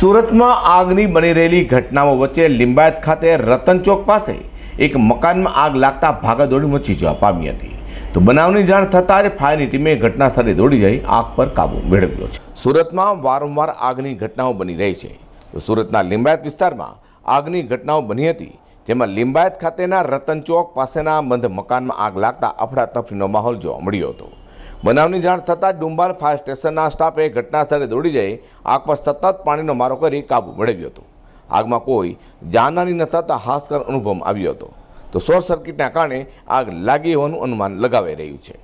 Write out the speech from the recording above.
સુરતમાં આગની બની રહેલી ઘટનાઓ વચ્ચે લિંબાયત ખાતે રતન ચોક પાસે એક મકાનમાં આગ લાગતા ભાગાદોડી મચી જવા પામી હતી તો બનાવની જાણ થતાં જ ફાયરની ટીમે ઘટનાસ્થળે દોડી જઈ આગ પર કાબુ મેળવ્યો છે સુરતમાં વારંવાર આગની ઘટનાઓ બની રહી છે તો સુરતના લિંબાયત વિસ્તારમાં આગની ઘટનાઓ બની હતી જેમાં લિંબાયત ખાતેના રતન ચોક પાસેના બંધ મકાનમાં આગ લાગતા અફડાતફડીનો માહોલ જોવા મળ્યો હતો બનાવની જાણ થતાં જ ડુંબાર ફાયર સ્ટેશનના સ્ટાફે ઘટના સ્થળે દોડી જઈ આગ પર સતત પાણીનો મારો કરી કાબૂ મેળવ્યો હતો આગમાં કોઈ જાનહાની ન થતા હાસ્કર અનુભવ આવ્યો હતો તો શોર્ટ સર્કિટના કારણે આગ લાગી હોવાનું અનુમાન લગાવાઈ રહ્યું છે